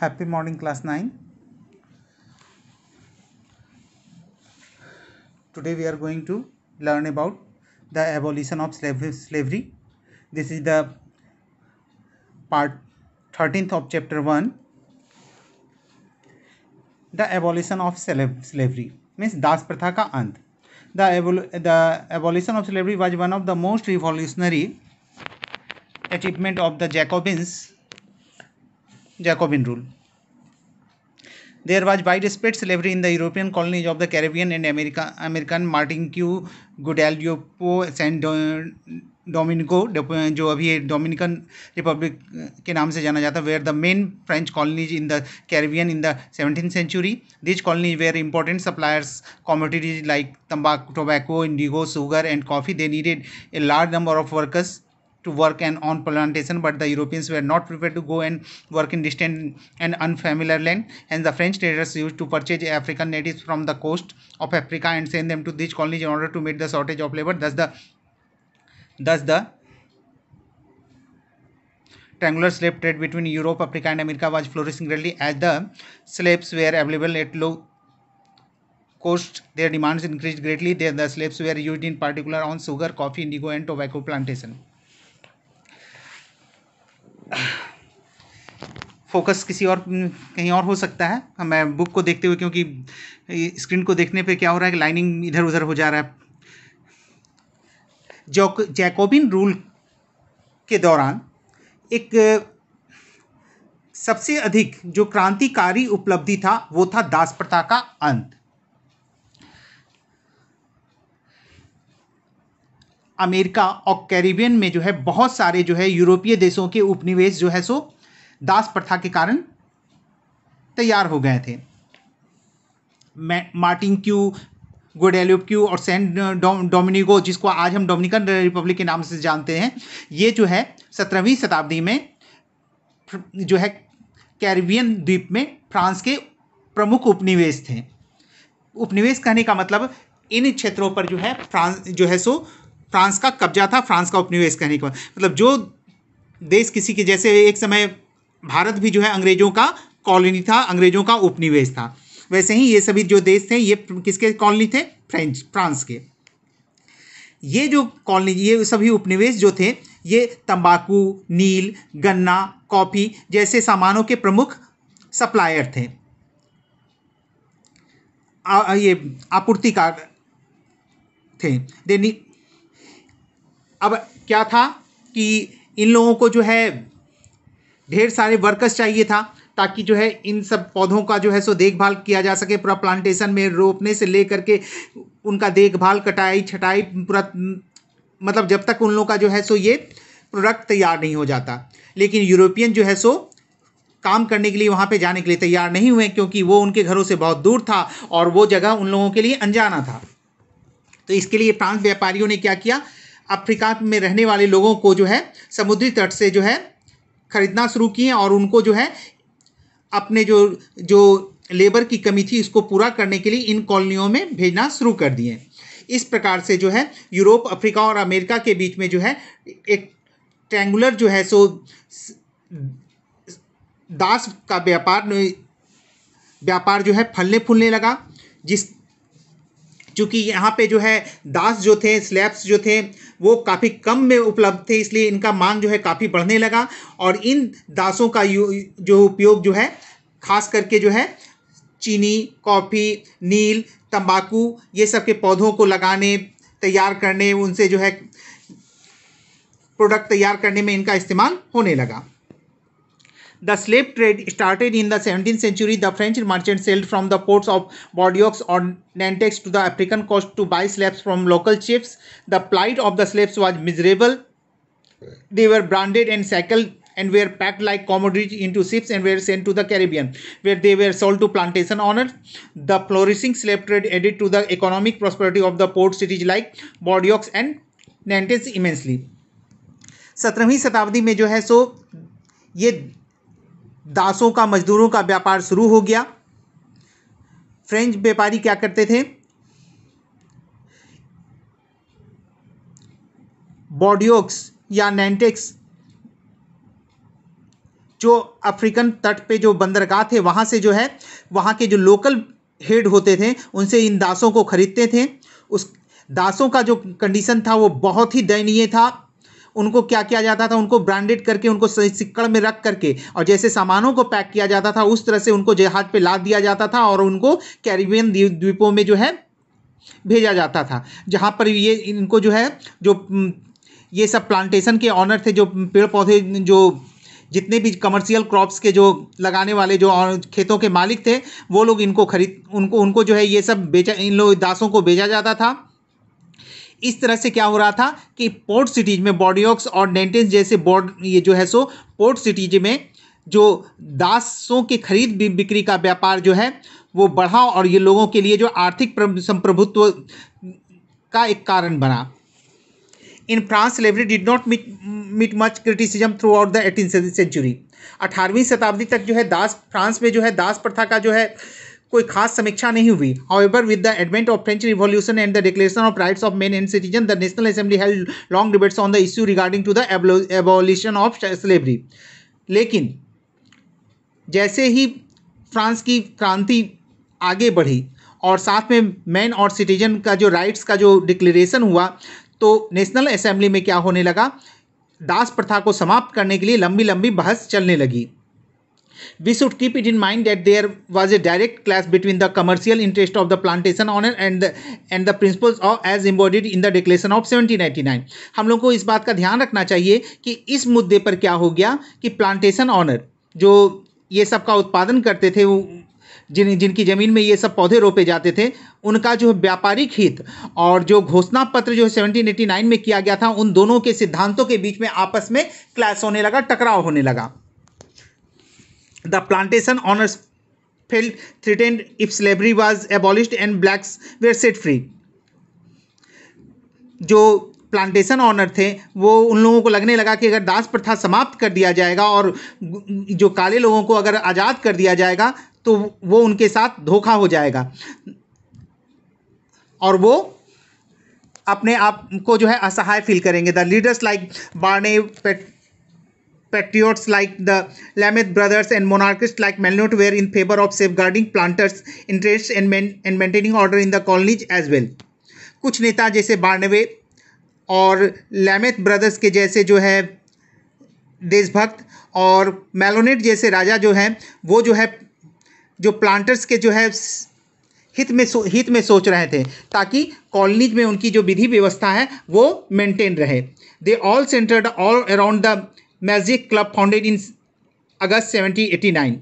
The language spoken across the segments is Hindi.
happy morning class 9 today we are going to learn about the abolition of slavery this is the part 13th of chapter 1 the abolition of slavery means das pratha ka ant the, the abolition of slavery was one of the most revolutionary achievement of the jacobins Jacobin rule rule. Was was widespread slavery in the European colonies of the Caribbean and America American Martinique Guadeloupe Saint Domingo जो अभी डोमिनिकन रिपब्लिक के नाम से जाना जाता है where the main French colonies in the Caribbean in the seventeen century these colonies were important suppliers commodities like तम्बाक tobacco indigo sugar and coffee they needed a large number of workers to work and on plantation but the Europeans were not prepared to go and work in distant and unfamiliar land and the French traders used to purchase African natives from the coast of Africa and send them to these colonies in order to meet the shortage of labor thus the thus the triangular slave trade between Europe, Africa and America was flourishing greatly as the slaves were available at low cost. Their demands increased greatly. There the slaves were used in particular on sugar, coffee, indigo and tobacco plantation. Focus किसी और कहीं और हो सकता है मैं बुक को देखते हुए क्योंकि स्क्रीन को देखने पे क्या हो रहा है कि लाइनिंग इधर उधर हो जा रहा है जॉक जैकोबिन रूल के दौरान एक सबसे अधिक जो क्रांतिकारी उपलब्धि था वो था दास प्रथा का अंत अमेरिका और कैरिबियन में जो है बहुत सारे जो है यूरोपीय देशों के उपनिवेश जो है सो दास प्रथा के कारण तैयार हो गए थे मार्टिन क्यू गोडेल्यूप क्यू और सैन डोमिनिगो जिसको आज हम डोमिनिकन रिपब्लिक के नाम से जानते हैं ये जो है सत्रहवीं शताब्दी में जो है कैरिबियन द्वीप में फ्रांस के प्रमुख उपनिवेश थे उपनिवेश कहने का मतलब इन क्षेत्रों पर जो है फ्रांस जो है सो फ्रांस का कब्जा था फ्रांस का उपनिवेश कहने के मतलब जो देश किसी के जैसे एक समय भारत भी जो है अंग्रेजों का कॉलोनी था अंग्रेजों का उपनिवेश था वैसे ही ये सभी जो देश थे ये किसके कॉलोनी थे फ्रेंच फ्रांस के ये जो कॉलोनी ये सभी उपनिवेश जो थे ये तंबाकू नील गन्ना कॉफ़ी जैसे सामानों के प्रमुख सप्लायर थे आ, ये आपूर्तिकार थे दे अब क्या था कि इन लोगों को जो है ढेर सारे वर्कर्स चाहिए था ताकि जो है इन सब पौधों का जो है सो देखभाल किया जा सके पूरा प्लांटेशन में रोपने से लेकर के उनका देखभाल कटाई छटाई पूरा मतलब जब तक उन लोगों का जो है सो ये प्रोडक्ट तैयार नहीं हो जाता लेकिन यूरोपियन जो है सो काम करने के लिए वहाँ पे जाने के लिए तैयार नहीं हुए क्योंकि वो उनके घरों से बहुत दूर था और वो जगह उन लोगों के लिए अनजाना था तो इसके लिए फ्रांस व्यापारियों ने क्या किया अफ्रीका में रहने वाले लोगों को जो है समुद्री तट से जो है खरीदना शुरू किए और उनको जो है अपने जो जो लेबर की कमी थी इसको पूरा करने के लिए इन कॉलोनियों में भेजना शुरू कर दिए इस प्रकार से जो है यूरोप अफ्रीका और अमेरिका के बीच में जो है एक ट्रैंगुलर जो है सो दास का व्यापार व्यापार जो है फलने फूलने लगा जिस चूँकि यहाँ पे जो है दास जो थे स्लैब्स जो थे वो काफ़ी कम में उपलब्ध थे इसलिए इनका मांग जो है काफ़ी बढ़ने लगा और इन दासों का जो उपयोग जो है खास करके जो है चीनी कॉफ़ी नील तंबाकू ये सब के पौधों को लगाने तैयार करने उनसे जो है प्रोडक्ट तैयार करने में इनका इस्तेमाल होने लगा The slave trade started in the 17th century. The French merchants sailed from the ports of Bordeaux or Nantes to the African coast to buy slaves from local chiefs. The plight of the slaves was miserable. They were branded and shackled and were packed like commodities into ships and were sent to the Caribbean, where they were sold to plantation owners. The flourishing slave trade added to the economic prosperity of the port cities like Bordeaux and Nantes immensely. 17th century. ये दासों का मजदूरों का व्यापार शुरू हो गया फ्रेंच व्यापारी क्या करते थे बॉडियोक्स या नैंटेक्स जो अफ्रीकन तट पे जो बंदरगाह थे वहाँ से जो है वहाँ के जो लोकल हेड होते थे उनसे इन दासों को खरीदते थे उस दासों का जो कंडीशन था वो बहुत ही दयनीय था उनको क्या किया जाता था उनको ब्रांडेड करके उनको सिक्कड़ में रख करके और जैसे सामानों को पैक किया जाता था उस तरह से उनको जहाज पे लाद दिया जाता था और उनको कैरिबियन द्वीपों में जो है भेजा जाता था जहाँ पर ये इनको जो है जो ये सब प्लांटेशन के ऑनर थे जो पेड़ पौधे जो जितने भी कमर्शियल क्रॉप्स के जो लगाने वाले जो खेतों के मालिक थे वो लोग इनको खरीद उनको उनको जो है ये सब बेचा इन लोग दासों को बेचा जाता था इस तरह से क्या हो रहा था कि पोर्ट सिटीज में बॉडियोक्स और डेंटेंस जैसे बॉड ये जो है सो पोर्ट सिटीज में जो दासों के खरीद बिक्री का व्यापार जो है वो बढ़ा और ये लोगों के लिए जो आर्थिक संप्रभुत्व का एक कारण बना इन फ्रांस लेबरी did not meet meet much criticism throughout the eighteen century अठारहवीं शताब्दी तक जो है दास फ्रांस में जो है दास प्रथा का जो है कोई खास समीक्षा नहीं हुई however with the advent of French revolution and the declaration of rights of man and citizen the national assembly held long debates on the issue regarding to the abolition of slavery लेकिन जैसे ही फ्रांस की क्रांति आगे बढ़ी और साथ में मैन और सिटीजन का जो राइट्स का जो डिक्लेरेशन हुआ तो नेशनल असेंबली में क्या होने लगा दास प्रथा को समाप्त करने के लिए लंबी लंबी बहस चलने लगी We should keep it in mind that there was a direct clash between the commercial interest of the plantation owner and the, and the principles of, as embodied in the declaration of 1799 hum logo ko is baat ka dhyan rakhna chahiye ki is mudde par kya ho gaya ki plantation owner jo ye sab ka utpadan karte the wo जिन जिनकी ज़मीन में ये सब पौधे रोपे जाते थे उनका जो व्यापारिक हित और जो घोषणा पत्र जो 1789 में किया गया था उन दोनों के सिद्धांतों के बीच में आपस में क्लैश होने लगा टकराव होने लगा The plantation owners felt threatened if slavery was abolished and blacks were set free. जो प्लांटेशन ऑनर थे वो उन लोगों को लगने लगा कि अगर दास प्रथा समाप्त कर दिया जाएगा और जो काले लोगों को अगर आज़ाद कर दिया जाएगा तो वो उनके साथ धोखा हो जाएगा और वो अपने आप को जो है असहाय फील करेंगे द लीडर्स लाइक बारने पेट patriots like the Lameth brothers and monarchists like Melnot were in favor of safeguarding planters' interests and, main, and maintaining order in the colonies as well. कुछ नेता जैसे बानवे और लैमेथ ब्रदर्स के जैसे जो है देशभक्त और मेलोनेट जैसे राजा जो हैं वो जो है जो प्लांटर्स के जो है हित में सो, हित में सोच रहे थे ताकि कॉलोनीज में उनकी जो विधि व्यवस्था है वो मेंटेन रहे they all centred all around the Massiac club founded in August 1789 eighty nine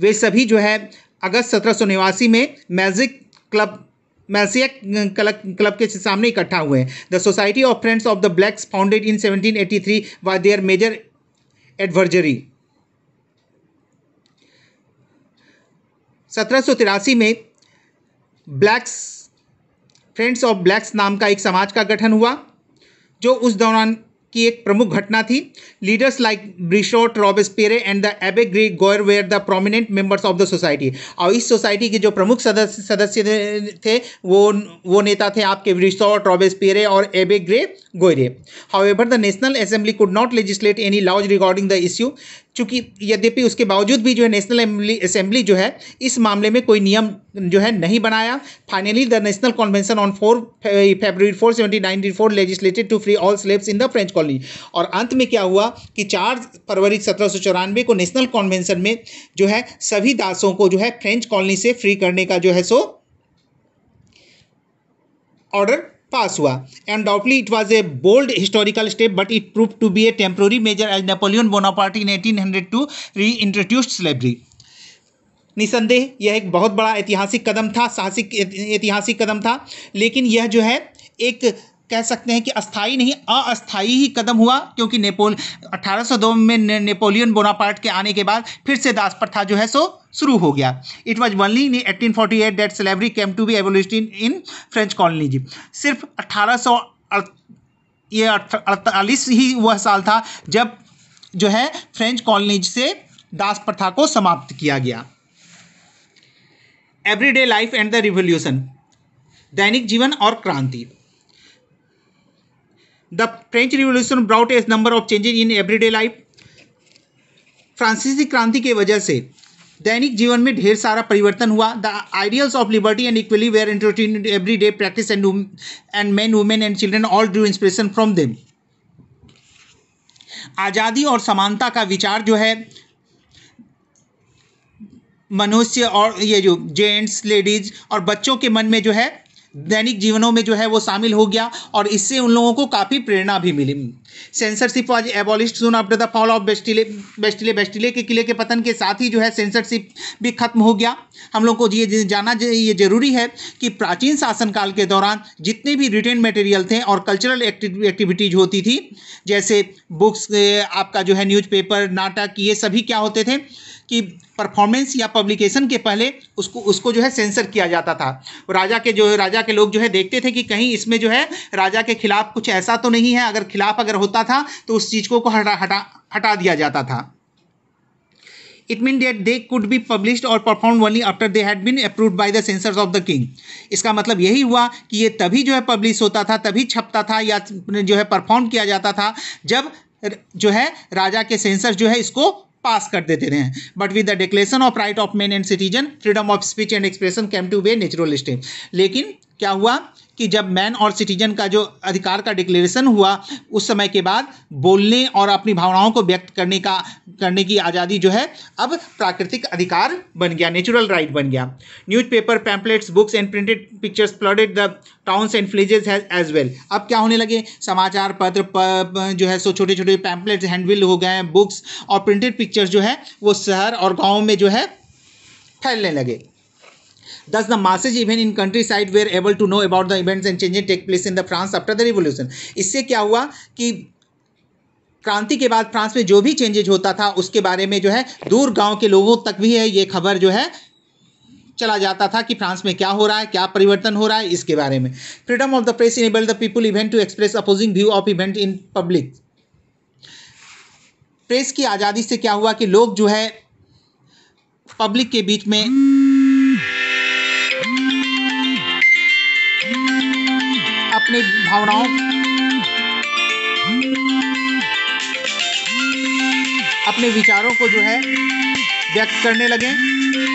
वे सभी जो है अगस्त सत्रह सौ निवासी में मैजिक क्लब मैसियक क्लब के सामने इकट्ठा हुए हैं the society of friends of the blacks founded in 1783 eighty three by their major adversary सत्रह में ब्लैक्स फ्रेंड्स ऑफ ब्लैक्स नाम का एक समाज का गठन हुआ जो उस दौरान की एक प्रमुख घटना थी leaders like Brissot Robespierre and the Abbe Gregoire were the prominent members of the society और इस सोसाइटी के जो प्रमुख सदस्य सदस्य थे वो वो नेता थे आपके ब्रिशोट रॉबेस्पेरे और Abbe Gregoire however the national assembly could not legislate any laws regarding the issue चूंकि यद्यपि उसके बावजूद भी जो है नेशनल असेंबली जो है इस मामले में कोई नियम जो है नहीं बनाया finally the national convention on four February four seventy ninety four legislated to free all slaves in the French colony और अंत में क्या हुआ कि चार फरवरी सत्रह सौ चौरानवे को नेशनल कॉन्वेंशन में जो है सभी दासों को जो है फ्रेंच कॉलोनी से फ्री करने का जो है सो ऑर्डर पास हुआ and undoubtedly it was a bold historical step but it prove to be a temporary measure as Napoleon Bonaparte in eighteen hundred two reintroduced slavery निसंदेह यह एक बहुत बड़ा ऐतिहासिक कदम था साहसिक ऐतिहासिक कदम था लेकिन यह जो है एक कह सकते हैं कि अस्थाई नहीं अस्थाई ही कदम हुआ क्योंकि नेपोल 1802 में ने, नेपोलियन बोनापार्ट के आने के बाद फिर से दास प्रथा जो है सो शुरू हो गया it was only in eighteen forty eight that slavery came to be abolition in French colonies सिर्फ अट्ठारह ये अड़तालीस ही वह साल था जब जो है फ्रेंच कॉलोनीज से दास प्रथा को समाप्त किया गया everyday life and the revolution दैनिक जीवन और क्रांति The French Revolution brought a number of changes in everyday life. फ्रांसीसी क्रांति की वजह से दैनिक जीवन में ढेर सारा परिवर्तन हुआ the ideals of liberty and equally were entertain every day practice and and man women and children all drew inspiration from them आज़ादी और समानता का विचार जो है मनुष्य और ये जो जेंट्स लेडीज और बच्चों के मन में जो है दैनिक जीवनों में जो है वो शामिल हो गया और इससे उन लोगों को काफ़ी प्रेरणा भी मिली censorship was abolished soon after the fall of Bastille Bastille Bastille के किले के पतन के साथ ही जो है सेंसरशिप भी खत्म हो गया हम लोग को ये जाना ये जरूरी है कि प्राचीन शासनकाल के दौरान जितने भी रिटेन मटेरियल थे और कल्चरल एक्टिविटीज होती थी जैसे बुक्स आपका जो है न्यूज़पेपर नाटक ये सभी क्या होते थे कि परफॉर्मेंस या पब्लिकेशन के पहले उसको उसको जो है सेंसर किया जाता था राजा के जो राजा के लोग जो है देखते थे कि कहीं इसमें जो है राजा के खिलाफ कुछ ऐसा तो नहीं है अगर खिलाफ अगर होता था तो उस चीज़ को हटा हटा हटा दिया जाता था it mean that they could be publish और perform only after they had been approve by the censors of the king इसका मतलब यही हुआ कि ये तभी जो है पब्लिश होता था तभी छपता था या जो है परफॉर्म किया जाता था जब जो है राजा के सेंसर जो है इसको पास कर देते रहे हैं but with the declaration of right of man and citizen freedom of speech and expression came to be state लेकिन क्या हुआ कि जब मैन और सिटीजन का जो अधिकार का डिक्लेरेशन हुआ उस समय के बाद बोलने और अपनी भावनाओं को व्यक्त करने का करने की आज़ादी जो है अब प्राकृतिक अधिकार बन गया नेचुरल राइट बन गया newspaper pamphlets books and printed pictures flooded the towns and है एज वेल अब क्या होने लगे समाचार पत्र प, जो है सो छोटे छोटे पैम्पलेट्स हैंडविल हो गए बुक्स और प्रिंटेड पिक्चर्स जो है वो शहर और गाँव में जो है फैलने लगे Thus, the masses even in countryside were able to know about the events and changes take place in the France after the revolution. इससे क्या हुआ कि क्रांति के बाद फ्रांस में जो भी चेंजेज होता था उसके बारे में जो है दूर गांव के लोगों तक भी है ये खबर जो है चला जाता था कि फ्रांस में क्या हो रहा है क्या परिवर्तन हो रहा है इसके बारे में freedom of the press enable the people event to express opposing view of event in public press की आज़ादी से क्या हुआ कि लोग जो है पब्लिक के बीच में अपनी भावनाओं अपने विचारों को जो है व्यक्त करने लगे